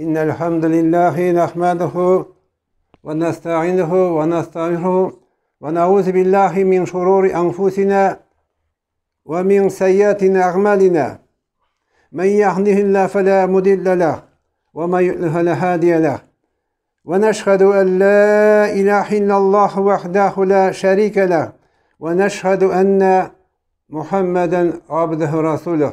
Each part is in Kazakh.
إن الحمد لله نحمده ونستعينه ونستغفره ونعوذ بالله من شرور أنفسنا ومن سيئات أعمالنا من يهده الله فلا مضل له ومن يضلل فلا هادي له ونشهد أن لا إله إلا الله وحده لا شريك له ونشهد أن محمدا عبده رسوله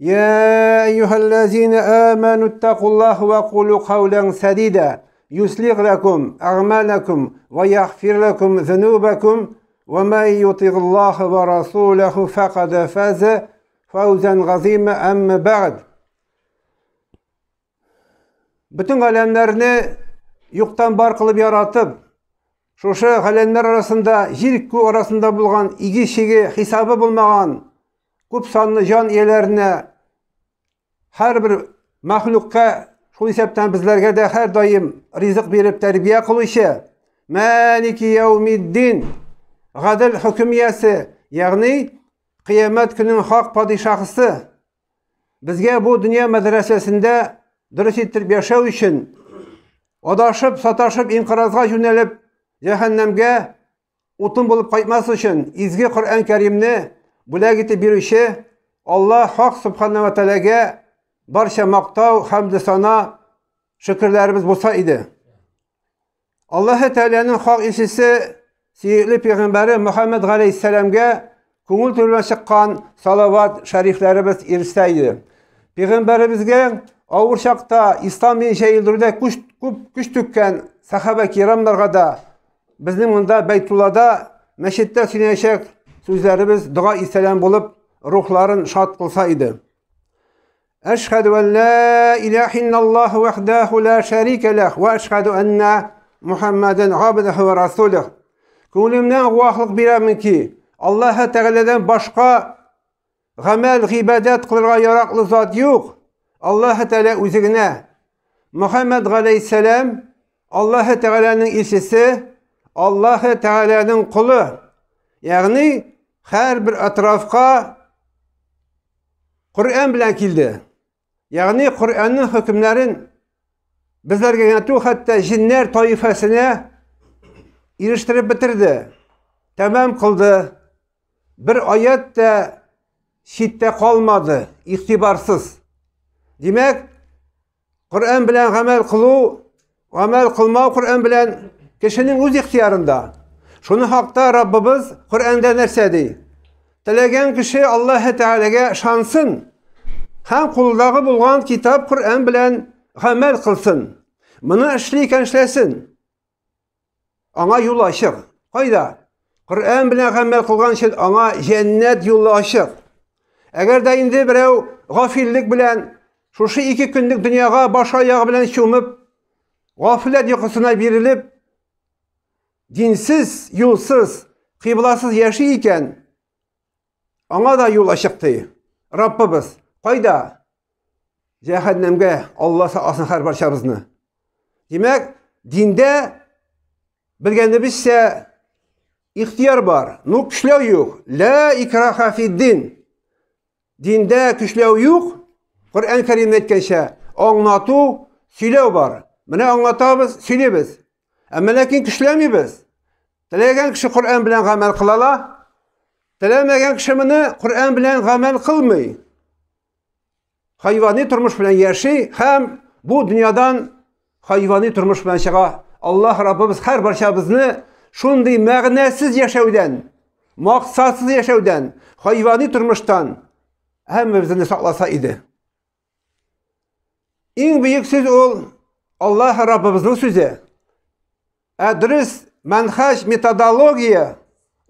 يا أيها الذين آمنوا اتقوا الله وقولوا قولا سديدا يسلغ لكم أعمالكم ويغفر لكم ذنوبكم ومن يطع الله ورسوله فقد فاز فوزا عظيما أما بعد بتون әлемдеріне юқтан бар қылып яратып, шошы әлемдер арасында, жер арасында болған иге шеге хисабы болмаған көп санлы жан иелеріне әрбір мәхлукқа шул исәптән біздерге дә һәр даим ризык биреп тәрбия кылучы мәлики яумиддин гадел хөкем иясе яғни кыямат күнінің хақ падишаһысы Бізге бұл дөнья мәдрәсәсендә дұрыс иттереп яшәү үшін, адашып саташып инқиразға юнәлеп җәһәннәмгә утын болып кайтмас үшін изге құран бұл әгіте беруші алла хақ субханала тәғаләге барша мақтау хәмді сана шүкірлеріміз болса еді аллаһы тәғаланың хақ елшісі сүйікті пайғамбары мұхаммед ғалейхисаламға көңіл түбінен шыққан салауат шәрифлеріміз ерісе еді пайғамбарымызға ауыр шақта ислам дінін жайылдыруда көп күш төккен сахаба кирамдарға да біздің мұнда бәйтуллада мешітте сүйенешек sözlərimiz dua istənilən olub, ruhların şad qılsaydı. Əşhədü ən la ilahe illallah vəhdəhu la şərikələh və əşhədü ənnə Muhammədən abdəhu və rəsuluh. Qulümdən qulaqlıq biləmin ki, Allah Teala'dan başqa ғəməl, ғibadət qılırğa yaraqlı zat yox. Allah Teala özünə Muhammed aleyhisselam Allah Teala'nın elçisi, Allah Teala'nın qulu. яғни бір атрафқа құран білән келді яғни құранның үкімләрін біздерге ғәту хәтта жиннәр тайифасына ирештіріп бітірді тәмам қылды бір аят та қалмады иқтибарсыз демәк құран білән ғәмәл қылу ғамәл қылмау құран білән кішінің өз ықтиярында Şunu haqda Rabbimiz Qur'onda narsa deydi. Tilagan kishi Alloh taolaga shansin ham qo'lidagi bo'lgan kitob Qur'on bilan amal qilsin. Buni ishlayotgan ishlasin. Ona yo'l ochiq. Qo'yda Qur'on bilan amal qilgan kishi ona jannat yo'li ochiq. Agarda endi birov g'afillik bilan shu shu күндік kunlik dunyoga bosh oyog'i bilan cho'mib, беріліп, динсіз юлсыз қибласыз яши ікен, аңа да юл ашықты раббыбыз қайда жәһәннәмге алла саласын һәр Демек, демәк диндә білгәнебезчә ихтияр бар ну көшләү юк Ла икраха фиддин диндә көшләү юк Құр'ан кәрим әйткәнчә аңлату сөйләү бар менә аңлатабыз сөйлибез Əmə ləkin gücləməyibbiz. Diləyən kişi Qur'an bilən əməl qılala, diləməyən kişi bunu Qur'an bilən əməl qılmay. Hayvani turmuş bilən yerşi, həm bu dünyadan hayvani turmuş bilən şaqa Allah Rabbimiz hər bir şəbizni şunday məğnəsiz yaşavdan, maqsadsız yaşavdan, hayvani turmuşdan həmmizini saqlasa idi. En büyük söz ol Allah Rabbimizin sözü. әдіріс мәнхәж методология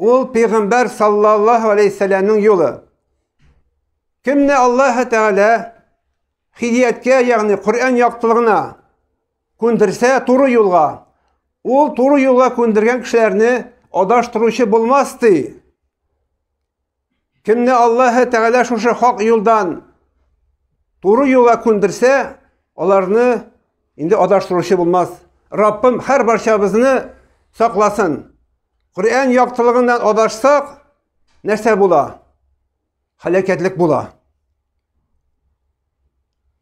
ол пайғамбар саллаллаху алейхи жолы кімні аллаһ тәғала хидиятке яғни құран яқтылығына көндірсе туры жолға ол туры жолға көндірген кісілерді адаштырушы болмас ди кімні аллаһ тәғала шушы хақ жолдан туры жолға көндірсе оларны енді адаштырушы болмас Rabbim her barşabızını saklasın. Kur'an yaptılığından adaşsak, neşe bula, halaketlik bula.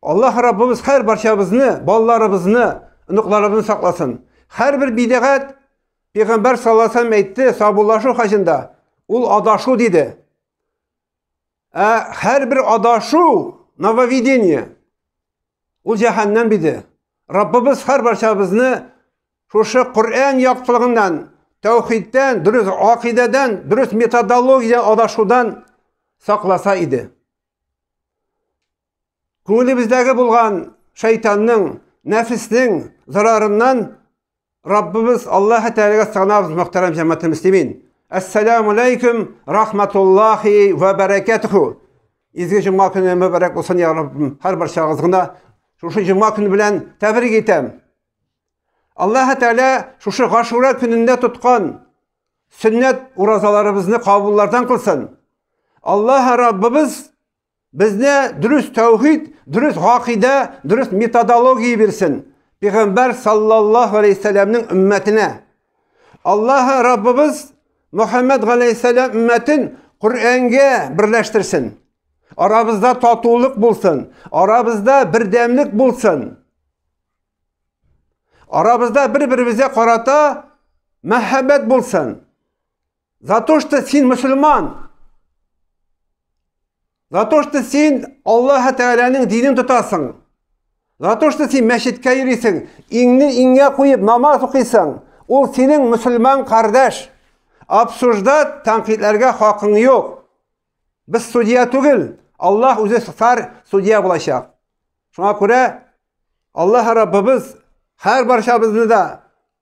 Allah Rabbimiz her barşabızını, ballarımızını, nuqlarımızı saklasın. Her bir bidiqat, Peygamber sallallahu aleyhi ve sellem etti, sabullaşu haşında. Ul adaşu dedi. E, her bir adaşu, novovideniye. Ul cehennem bidi. Раббымыз баршабызны шушы Құрән яқтылығынан, тәухиддән, дұрыс ақидадан, дұрыс методология адашудан сақласа иде. Көңілібіздегі болған шайтанның, нәфістің зарарынан Раббымыз Аллах Тәаліге сығынабыз, мұхтарам жәмәтіміз демейін. Әссәләму әләйкім, рахматуллахи вәбәрәкәтіху. Изгі жұма күні болсын, я Раббым, шушы жума күні білән тәбрик итәм. Аллаһ Тәала шушы Гашура күнінде тұтқан сүннәт уразаларыбызны кабуллардан қылсын. аллаһа Раббыбыз бізне дұрыс тәухид, дұрыс ғақида, дұрыс методология берсін. Пәйгамбәр саллаллаһу алейхи үмметіне аллаһа Раббыбыз Мөхәммәд алейхиссәлам өммәтен Коръәнгә берләштерсен арабызда татулық болсын арабызда бірдемлік болсын арабызда бір бірімізге қарата махаббат болсын за то что сен мұсылман за то что сен аллаха тағаланың динін тұтасың за то что сен мешітке ерисің еңні еңе қойып намаз оқисың ол сенің мұсылман қардаш обсуждать тәнқидлерге хақың жоқ біз судия түгіл аллах өзі сар судия болашақ шуңа көре, аллах раббыбыз һәр баршабызды да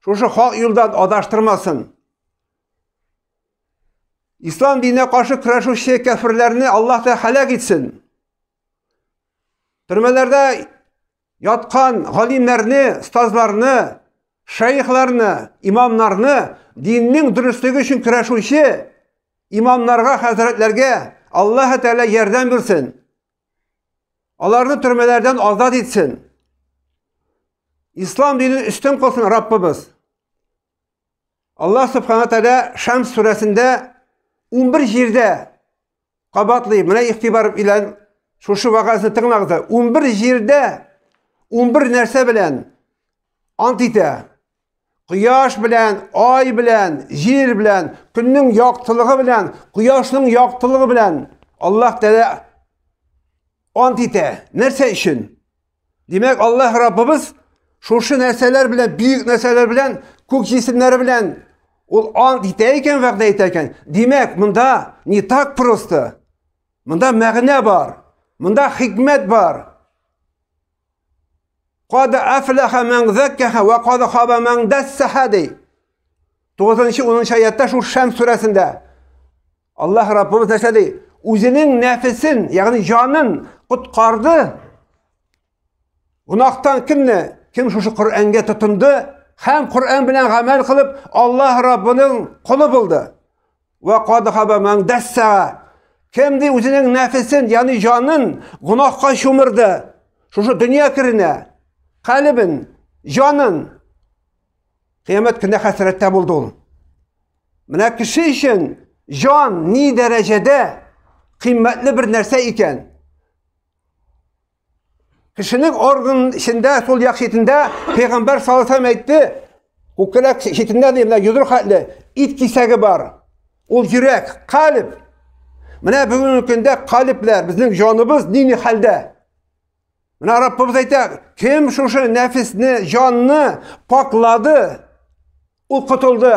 шушы хақ юлдан адаштырмасын ислам дініне қашы күрәшуші кәфірлеріне аллах та һәләк итсін түрмәләрдә ятқан ғалимдәрне ұстазларны шейхларны имамнарны диннең дөрестеге өчен көрәшүче имамнарга хәзрәтләргә Allah Teala yerden bilsin. Onlarını türmelerden azat etsin. İslam dinini üstün kılsın Rabbimiz. Allah Subhanahu Teala Şems suresinde 11 yerde qabatlayıb, mənə ixtibar ilə şuşu vaqasını tığmaqda 11 yerde 11 nərsə bilən antitə quyosh bilan oy bilan yer bilan kunning yoqtilig'i bilan quyoshning yoqtilig'i bilan alloh taala ont ete narsa uchun demak alloh robbimiz shu shu narsalar bilan buyuk narsalar bilan ko'k jismlari bilan u ont etar ekan va'da etar ekan demak bunda не так просто bunda ma'na bor bunda hikmat bor қад афлаха мән заккаха уа қад хаба мән дассаха дейді тоғызыншы оныншы аятта шу шәм сүрәсінде аллах раббымыз нәрсе дейді өзінің нәпісін яғни жанын құтқарды гүнахтан кімні кім шушы құрәнге тұтынды һәм құрән білән ғамәл қылып аллах раббының құлы болды қад хаба кім кімде өзінің нәпісін яғни жанын гүнахқа шомырды шушы дүние кіріне qalbin jonin qiyomat kunida hasratda bo'ldi u mana kishi uchun jon ne darajada qimmatli bir narsa ekan kishining organ ishinda so'l yoq chetinda payg'ambar sallallohu alayhi vasallam aytdi ko'krak chetinda yuzurxatli it kesagi bor u yurak qalb mana bugungi kunda qalblar bizning jonimiz diniy halda мына раббымыз айтады кім шушы нәпсісіне жанны паклады ол құтылды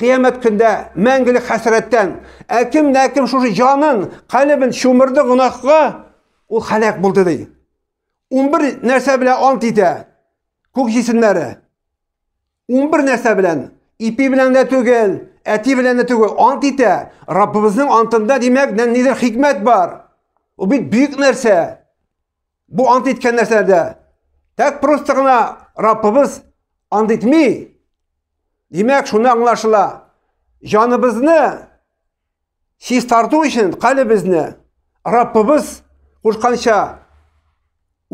қиямет күнде мәңгілік хәсіреттен әкім нәкім шушы жанын қалібін шумырды гүнахқа ол хәләк болды дейді он бір нәрсе білән ант итә көк жесімдәрі он бір нәрсе білән ипи белән дә түгел әти белән дә түгел ант итә раббымыздың антында демек нидер хикмәт бар ол бит бөек нәрсе бұл ант еткен нәрселерді тәк просто ғана раббымыз ант етмей демек шуны аңлашыла жаныбызны сез тарту үшін қалібізні раббымыз қошқанша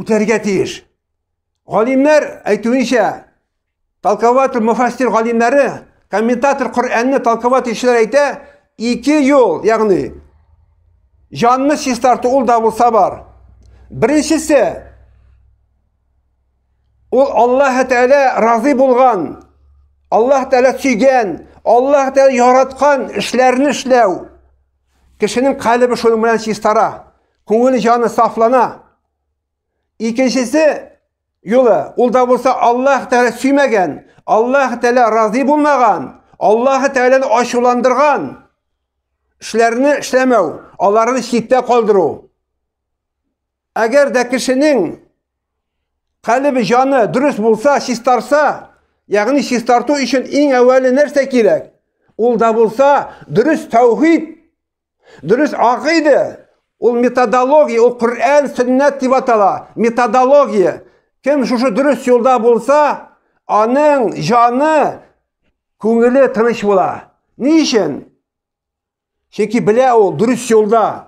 өтәргә тиеш ғалимнәр әйтуінше толкователь муфассир ғалимдары комментатор құр'әнні толковать етушілер әйтә екі жол яғни жанны сестарту ол да бар біріншісі ол аллаһ тәала разы болған аллаһ тәала сүйген аллаһ тәала яратқан ішлерін ішлеу кішінің қалібі шоның білән чистара көңілі жаны сафлана екіншісі жолы ол да болса аллаһ тәала сүймеген аллаһ тәала разы болмаған аллаһ тәаланы ашуландырған ішлерін ішләмеу аларды шетте қалдыру әгер де кішінің қалібі жаны дұрыс болса шистарса яғни шистарту үшін ең әуелі нәрсе керек ол болса дұрыс тәухид дұрыс ақиде ол методология ол құран сүннәт деп атала методология кім шушы дұрыс жолда болса аның жаны көңілі тыныш бола не үшін чеки білә ол дұрыс жолда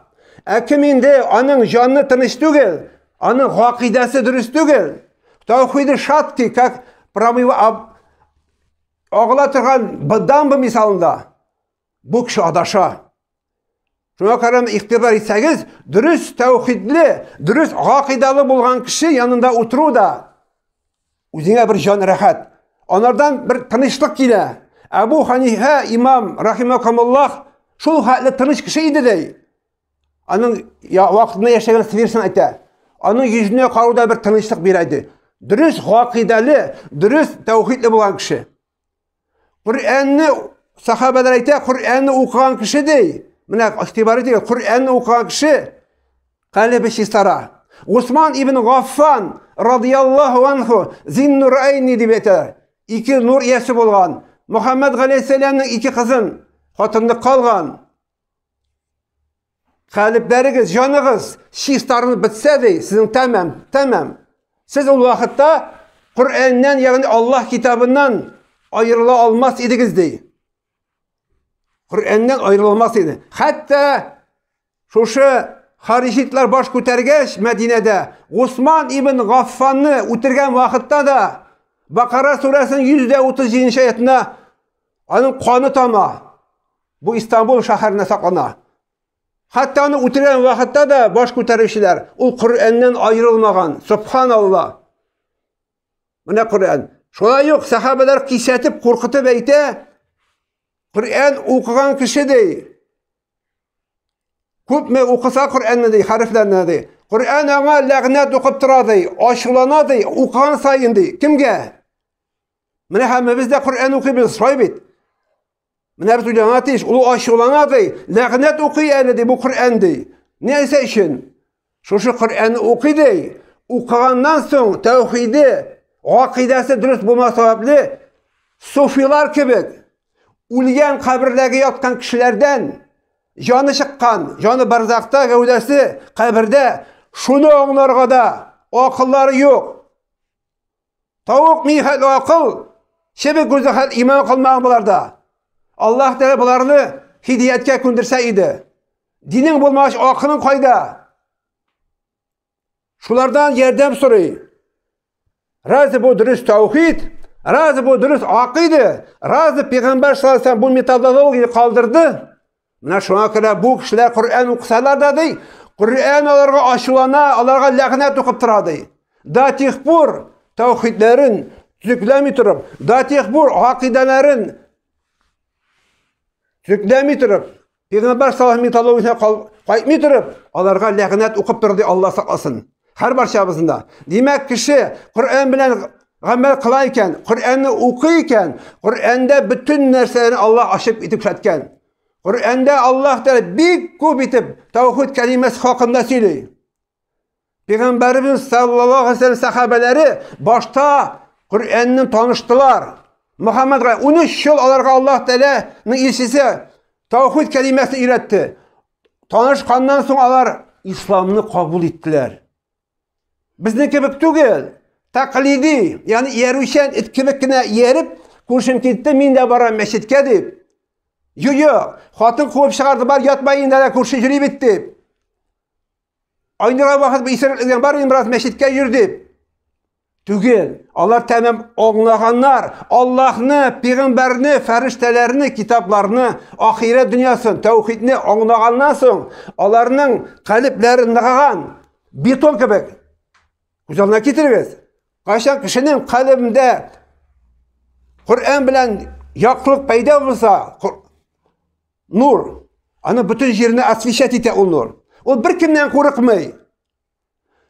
әкім енді аның жанны тыныш түгел аның ғақидасы дұрыс түгел таухиді шатки как оғыла тұрған быдамбы мисалында бұл кіші адаша шуңа қарам иқтидар етсеңіз дұрыс тәухидлі дұрыс ғақидалы болған кіші янында отыру да өзіңе бір жан рахат анардан бір тыныштық келе әбу ханифа имам рахимакаллах шул хәтлі тыныш кіші еді дейді аның уақытында яшаған сиверсін айта аның жүзіне қарауда бір тыныштық береді дұрыс ғақидәлі дұрыс тәухидлі болған кіші құрәнні сахабалар айта құрәнні оқыған кіші дей мына ихтибар етейік құрәнні оқыған кіші қалібі шистара Усман ибн ғаффан радиаллаху анху зиннурайни деп еті, екі нұр есі болған мұхаммед ғалейхисаламның екі қызын қатындық қалған қаліптәріңіз жаныңыз шиыстарыңыз бітсе дейді сіздің тәмәм тәмәм сіз ол уақытта құрәннен яғни аллах кітабынан айырыла алмас едіңіз дейді құрәннен айырыла алмас еді хәтта шушы харишитлар баш көтергәч Мәдинеде, ғосман ибн ғаффанны үтергән вакытта да бақара сүрәсенең йөз дә утыз жиденче аятына қаны тама бу истанбул шәһәренә саклана Hatta onu o'tirgan vaqtda da bosh ko'tarishlar u Qur'ondan ayrilmagan. Subhanalloh. Mana Qur'on. Shunday yo'q, sahobalar qissatib qo'rqitib ayta, Qur'on o'qigan kishiday. Ko'pmi o'qisa Qur'onni dey, harflarni dey. Qur'on o'qib turadi, o'qigan sayin Kimga? Mana hammamizda оқимыз Münəbzülənat iş, ulu aşı olanadır. Ləğnət oxuyanıdır, bu Qur'əndir. Neysə işin? Şuşu Qur'əni oxudu. Oxuyandan so'ng tavhidi, aqidasi durust bo'lmasa sababli sufilar kabi o'lgan qabrlarga yotgan kishilardan joni chiqqan, joni barzaxda gavdasi qabrda shuni o'nglarg'ada oqillari yo'q. Tovuq mihal oqil, shebi go'zahal iymon qilmoq bularda. аллах тағала бұларды хидаятқа көндірсе еді динің болмағаш ақының қайда шулардан ердем сұрай разы бұл дұрыс тәухид разы бұл дұрыс ақиды, разы пайғамбар саллаллаху бұл методологияны қалдырды мына шуңа görə bu kişilər Qur'an oxusalar da dey, Qur'an оларға aşılana, onlara lağnət oxub tıradı. Çirkləmi tirib, Peyğəmbər sallallahu əleyhi və qayıtmı tirib, onlara lağnət oxub durdu Allah saqlasın. Hər bir şəbəsində. Demək kişi Qur'an bilan ғамәл қыла екен құр'әнні оқи екен құр'әнде бүтін нәрсені алла ашып етіп көрсеткен құр'әнде аллах тағала бик көп етіп таухид кәлимесі хақында сөйлей пайғамбарымыз саллаллаху алейhi вассалам сахабалары башта құр'әнні таныштылар Muhammed Qarayib. Onu şöl olaraq Allah Teala'nın ilçisi tavhid kelimesini iretti. Tanışkandan sonra onlar İslam'ını kabul ettiler. Bizni kebek tugel. Taklidi. Yani yerüşen etkibikine yerip kurşun gitti min de bara meşitke deyip. Yo yo. Hatun kovup çıkardı bar yatmayın da kurşun yürüyüp deyip. Aynı vakit bir İsrail'den bar imrat meşitke yürüyüp. түгел алар тәнім оңлағаннар аллахны пейғамбәріне фәриштелеріне китапларыны ахирет дүниясын тәухидіне оңлағаннан соң аларның қаліплері нығаған бетон кебек мысалына келтіріңіз қашан кішінің қалібінде құран білән яқлық пайда болса нұр аны бүтін жеріне освещать ете ол нұр ол кімнен қорықмай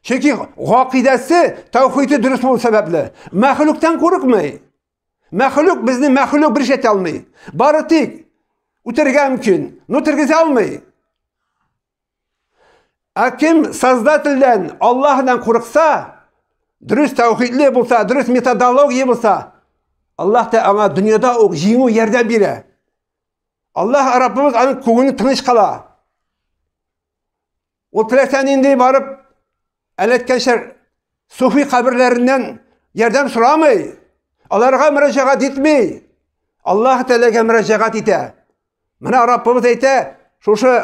Шеки ғақидасы тәухиді дұрыс болу сәбәплі. Мәхлүктен қорықмай. Мәхлүк бізді мәхлүк бір жет алмай. Бары тек өтірге мүмкін, но түргізе алмай. Әкім саздатылден Аллахынан қорықса, дұрыс тәухидлі болса, дұрыс методология болса, Аллах та аңа дүниеде оқ жиңу ерден бері. Аллах арабымыз аның тыныш қала. Ол енді барып, әлеккәшір суфи қабірлерінен жәрдем сұрамай оларға мұрәжағат етмей аллах тәаләге мұрәжағат итә мына раббымыз әйтә шушы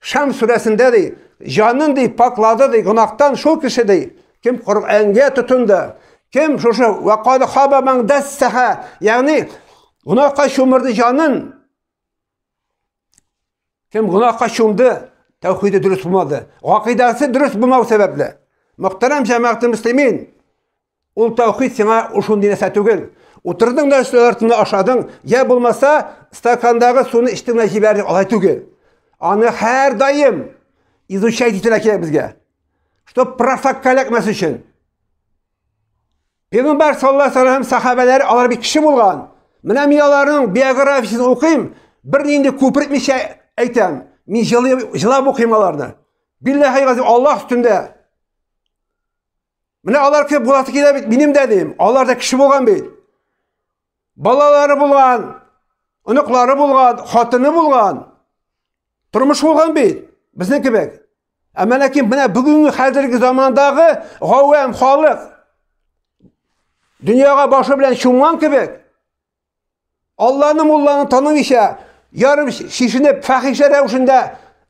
шам сүрәсендә ди жанын ди паклады ди гунахтан шу кеше ди кім құрғанға тұтынды кем шушы вақады хаба яғни гунахқа шөмірді жанын кім гунахқа шумды тәухиді дұрыс болмады ғақидасы дұрыс болмау себепле мұхтарам жамағаты мүслимин ол таухид ұшын нәрсе түгел отырдың да үстіне ашадың я болмаса стакандағы суны іштің мына жібер деп алай түгел аны изучать етілер керек бізге чтоб профакаляк үшін пайғамбар саллаллаху алейхи сахабалары алар бір кіші болған мына мен олардың биографиясын оқимын бірдеңде көпіртмеше айтамын жылап оқимын міне алар келіп бұлардікіне менің де деймін олар да кіші болған бейді балалары болған ұнықлары болған қатыны болған тұрмыш болған бейді біздің кебек ә мінекей міне бүгінгі қазіргі замандағы ғауәм халық дүнияға башы білән шумған кебек алланы молланы танымыйша ярым шешініп фәхиша рәушінде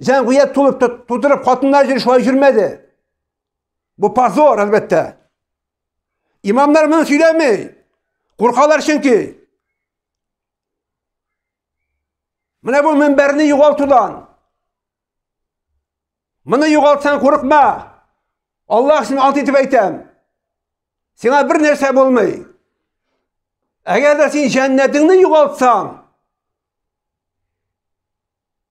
жәңғият толып тудырып қатындар жүр шулай жүрмеді Bu pazor elbette. İmamlar bunu söylemiyor. Korkarlar çünkü. Mene bu minberini yugaltılan. Mene yugaltsan korkma. Allah için antitif eytem. Sana bir nerse bulmay. Eğer de sen cennetini yugaltsan.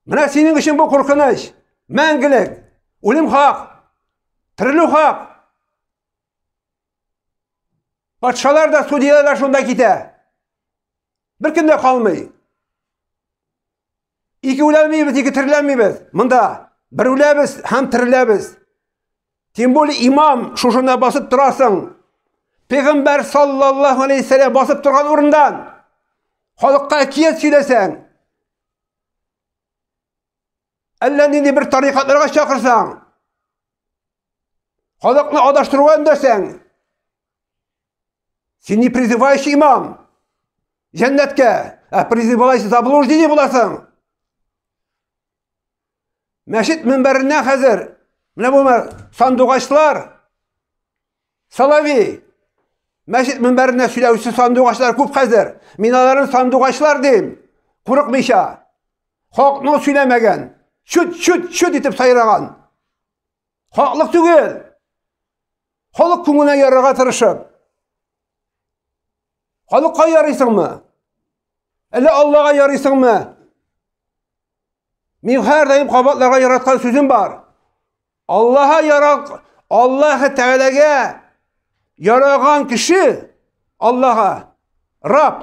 Mene senin için bu korkunç. Mengilik. Ölüm hak. Трилюха. Патшалар да, судьялар да шунда китә. Бір кем дә калмый. екі үләлмибез, ике Мұнда Монда бер үләбез һәм тереләбез. Тем более имам шушына басып тұрасың. Пәйгамбәр саллаллаһу алейхи басып тұрған орындан. халыққа киет сөйләсәң, әллә бір бер шақырсаң халықны адаштырған десең сен не призываешь иман жәннәтке ә призываешь заблуждение боласың мәшіт мінбәрінен қазір міне бұл сандуғашылар соловей мәшіт мінбәрінен сөйлеуші сандуғашылар көп қазір мен аларын сандуғашылар деймін құрық миша халықтың сөйлемеген шүт шүт шүт етіп сайраған хақлық түгел халық көңіліне ярарға тырышып халыққа ярыйсыңмы әлі аллаға ярыйсыңмы мен әрдайым қабатларға яратқан сөзім бар аллаға яра аллаһы тәғаләгә яраған кіші аллаға раб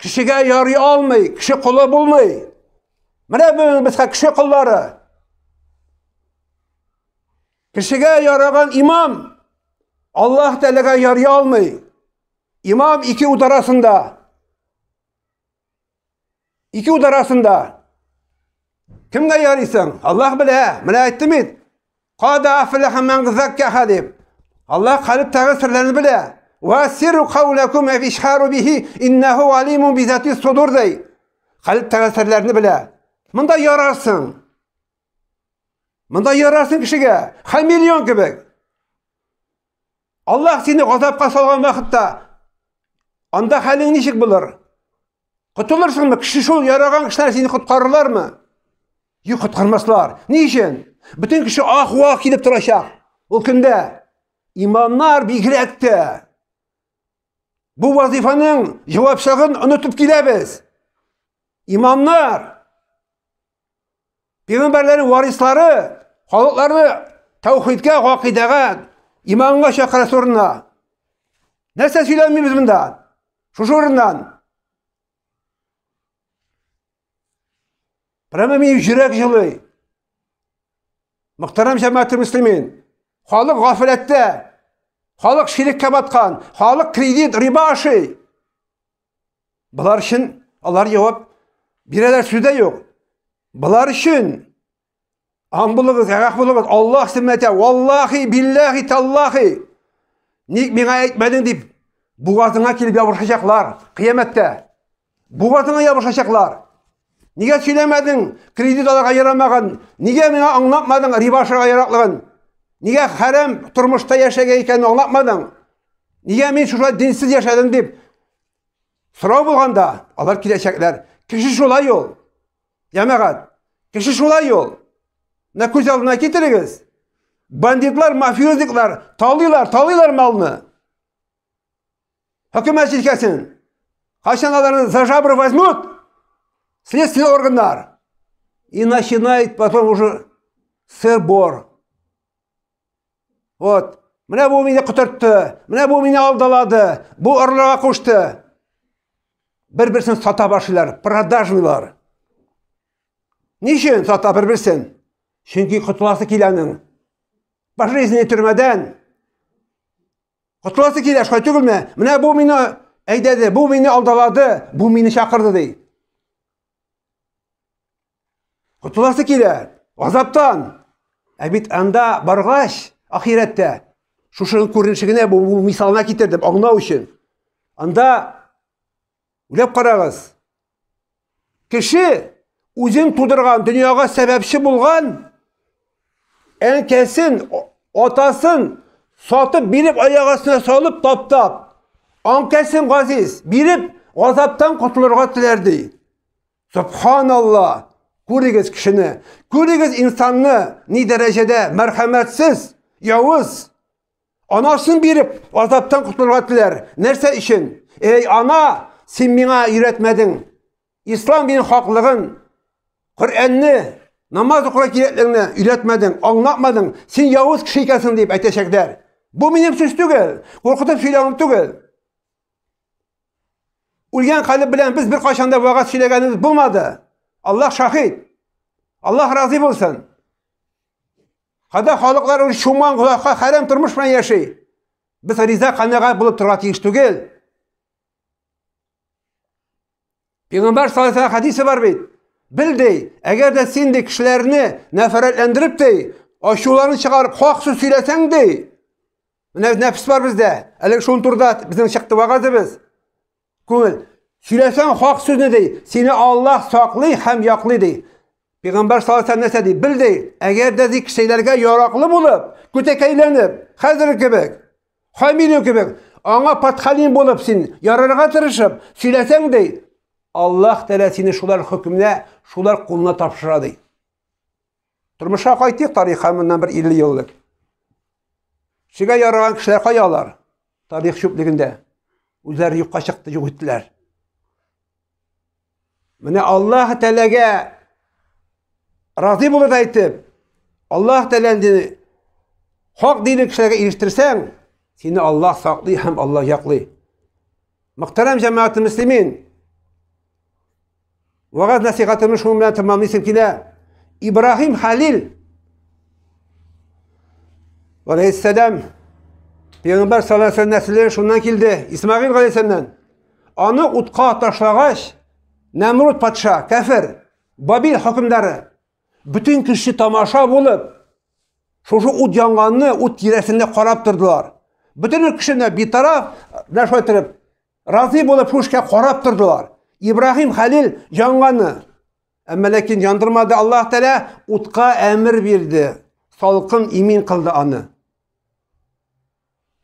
кішіге ярый алмай кіші құлы болмай міне біз кіші құлдары кішіге яраған имам аллаһ тәалаға жария алмай имам екеуі sırlarını bile ve кімге жарисың аллах білә міне innehu alimun деп аллах қалыптағы сырларын білә sırlarını bile bunda yararsın bunda мында kişiye кішіге миллион кебек аллах сені ғазапқа салған уақытта анда хәлің нешік болар құтылырсың кіші шол яраған кісілер сені құтқарылар ма е құтқармаслар не үшін бүтін кіші ақ уақ келіп тұрашақ ол күнде имамдар бигірәкте бұл вазифаның жауапшылығын ұнытып келеміз имамдар пайғамбарлардың уарислары халықларды тәухидке ғақидаға İmanına şakara soruna. Nersen söylenmiyor bundan. Şuşurundan. Прямо мені жүрек жылы. Мұқтарам жәмәті мүслімин. Халық ғафілетті. Халық ширекке батқан. Халық кредит, риба аши. Бұлар үшін, алар жауап, бірелер сөзде жоқ. Бұлар үшін аң болыңыз арақ болыңыз аллах сімәте уаллахи биллахи таллахи не мен айтмадың деп бұғазыңа келіп жабыршашақлар қияметте бұғазыңа жабыршашақлар неге сөйлемедің кредит алаға ярамаған неге мені аңлатмадың рибашыға ярақлығын неге харам тұрмышта яшеген екенін аңлатмадың неге мен шошай дінсіз яшадым деп сұрау болғанда алар келешектер кіші шулай ол жамағат кіші шулай ол мына көз алдына әкетіріңіз бандитлар мафиозиклар талыйлар талыйлар малны hukumat silkasin qachon ularni за жабры возьмут следственные органдар и начинает потом уже сыр бор вот мына бұл мені құтыртты мына бұл мені алдалады бұл ұрларға қушты бір бірін сата башлыйлар продажныйлар не үшін сата бір бірін Чөнки құтыласы келі аның. Бар жезіне түрмәдән. Құтыласы келі әшқай түгіл ме? бұл мені әйдәді, бұл мені алдалады, бұл мені шақырды дей. Құтыласы келі, ғазаптан. Әбіт анда барғаш, ақиретті. Шушығын көріншігіне бұл мисалына кетердім, аңнау үшін. Анда үлеп қарағыз. Кіші өзің тудырған, дүнияға сәбәпші болған, әңкесін отасын сатып беріп аяқ астына салып таптап аңкесін ғазиз беріп ғазаптан құтылырға тілердей субханалла көріңіз кішіні көріңіз инсанны не дәрежеде мәрхәмәтсіз яуыз анасын беріп азаптан құтылуға тілер нәрсе үшін ей ана сен миңа үйретмедің ислам мен хақлығын құр'анны namaz okula gereklerini üretmedin, anlatmadın, sen yovuz kishi ikansın deb etecekler. Bu benim söz değil, korkutup söylemem değil. Ulgen kalıp bilen biz bir kaşanda vakat söyleyenimiz bo'lmadi Allah shohid alloh razı bo'lsin Kada halıklar şuman kulakka harem turmuş ben yaşay. Biz riza kanağa bo'lib turat iş değil. Peygamber sallallahu aleyhi hadisi var beyt. Bildi, eğer сен де kişilerini neferetlendirip дей, aşularını шығарып haksız söylesen dey. Nefis бар бізде, Elek şun turda bizim біздің шықты біз. Көңіл, сөйлесең хақ sözünü dey. Seni аллах saklı һәм yaklı dey. Peygamber sallallahu aleyhi ve sellem ne Bildi. болып, de kişilerge yaraklı bulup, аллах тәала сені шулар хөкіміне шулар қолына тапсырады дейді тұрмысқа қайтайық тарихқа мұнан бір елу жылдық ішіге яраған кісілер қай алар тарих шөплігінде өздері жоққа шықты жоқ еттілер міне аллах тәаләге разы болырды айтып аллах тәаләні хақ дини кісілерге еріштірсең сені аллах сақлый һәм аллах яқлый мұхтәрәм жамааты мүслимин وغزنا صيغة مشهور تمام اسم كلا إبراهيم خليل aleyhisselam Peygamber sallallahu aleyhi ve sellem nesilleri şundan kildi. İsmail aleyhisselamdan. Onu utqa ataşlağaş Nemrut patşa, kafir, Babil hükümdarı. Bütün kişi tamaşa bulup şu şu ut yanganını ut yiresinde karap durdular. Bütün kişini bir taraf ne şöyle razı bulup şu işe karap durdular. Ибрахим халил жанғаны әмелекін яндырмады жандырмады аллах тәлә, ұтқа әмір берді салқын имин қылды аны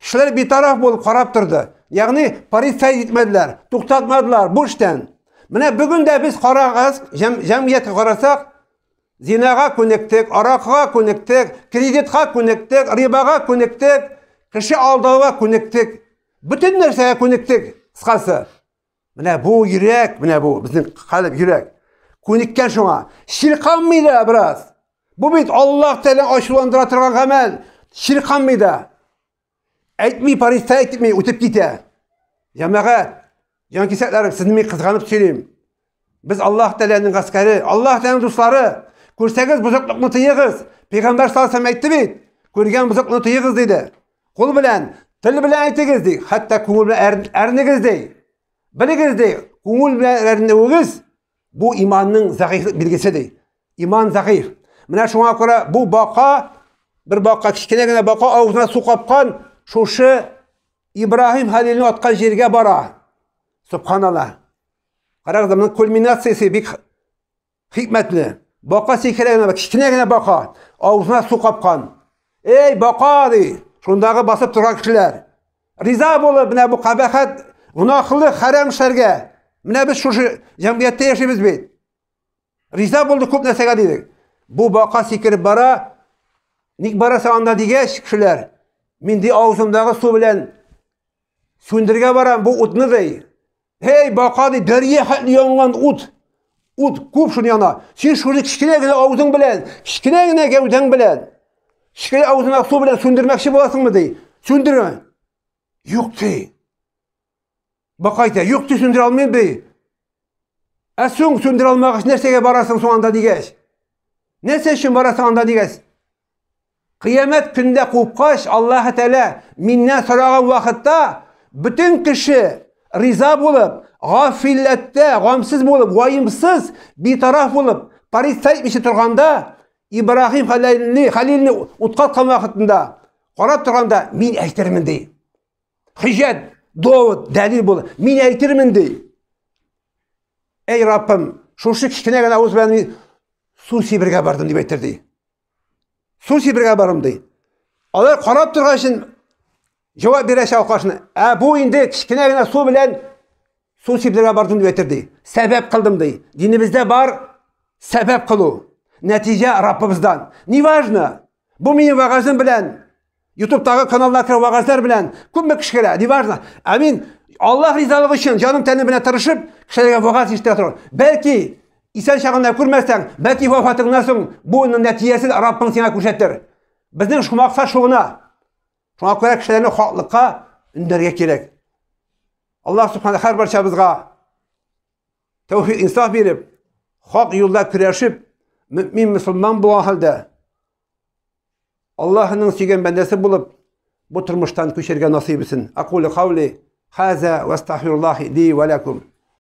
кісілер бейтараф болып қарап тұрды яғни парицай етмеділер тоқтатмадылар бұл іштен міне бүгін де біз қарағыз қарасақ зинаға көнектік арақыға көнектік кредитқа көнектік рибаға көнектік кіші алдауға көнектік бүтін нәрсеге көнектік қысқасы міне бұл жүрек міне бұл біздің қалып үйрек көніккен шоңа ширқанмайды біраз бұл бит аллах тағала ашуландыра тұрған ғамәл ширқанмайды әйтмей паристай әйтмей өтіп кете жамағат жанкесәклерім сізді мен қызғанып сөйлеймін біз аллах тағаланың ғаскәрі аллах тағаланың достары көрсеңіз бұзықтықны тыйыңыз пайғамбар саллаллаху алейхи айтты дейді көрген бұзықтыны тыйыңыз дейді қол білән тіл білән айтыңыз дейді хатта көңіл білән әрніңіз дейді біліңіздей көңіл бәрінде өгіз бұл иманның белгісі белгісідей иман зағиф мына шуңа көрә бұл бақа бір бақа кішкене ғана бақа аузына су қапқан шушы ибраһим халилін атқан жерге бара субханалла қараңыздар мына кульминациясы бик хикмәтле бақа секіре ғана кішкене ғана бақа аузына су қапқан ей бақа дейді шондағы басып тұрған кісілер риза болып мына бұл қабахат gunohli harom ishlarga mana biz shu jamiyatda yashaymiz biz rizo bo'ldi ko'p narsaga deydik bu boqa sekirib bora nik borasan onda degach kishilar mendi og'zimdagi suv bilan so'ndirga boram bu o'tni dey hey boqadi daryo hali yong'an o't o't ko'p shuni yona sen shuni kichkinagina og'zing bilan kichkinagina gavdang bilan kichkina og'zini suv bilan so'ndirmoqchi bo'lasizmi dey so'ndirma yo'q dey бақ айта юқты сөндіре алмай ә алмағыш нәрсеге барасың соң анда дегеш нәрсе үшін барасың анда дегеш қиямет күнде қуыпқаш аллаһы тәғала меннен сұраған уақытта бүтін кіші риза болып ғафилләтте ғамсыз болып уайымсыз бейтараф болып парит іші тұрғанда ибраһим халилни халилни ұтқа уақытында қарап тұрғанда мен әйтермін дейді хижат довод дәлел бол мен әйтермін дей әй раббым шушы кішкене ғана ауызбен су сибірге бардым деп айтыр дей су сибірге бардым дей олар қарап тұрған үшін жауап бере шалқашын ә бұл енді кішкене ғана су білән су сибирге бардым деп айтыр дей сәбәп қылдым дей дінімізде бар сәбәп қылу нәтиже раббымыздан неважно бұл менің уағызым білән ютубтағы каналына кіріп уағаздар білән күмме кішкене неважно ә мен аллах ризалығы үшін жаным тәнім білән тырышып кішкене уағаз естіп тұрмын бәлки исән шағында көрмәсең бәлки вафатыңнан соң бұның нәтижесін раббың сеңа көрсетер біздің шумақса шуына шуңа күрә кішілерді хаклыққа үндәргә керек аллах субхана һәрбәрсәбезгә тәүфиқ инсаф биреп хақ юлда көрәшеп мөмин мұсылман булган хәлдә Аллаһының сүйген бәндәсе болып, бу тормыштан күчәргә насип итсен. Акулы кавли хаза вастахфируллахи ли ва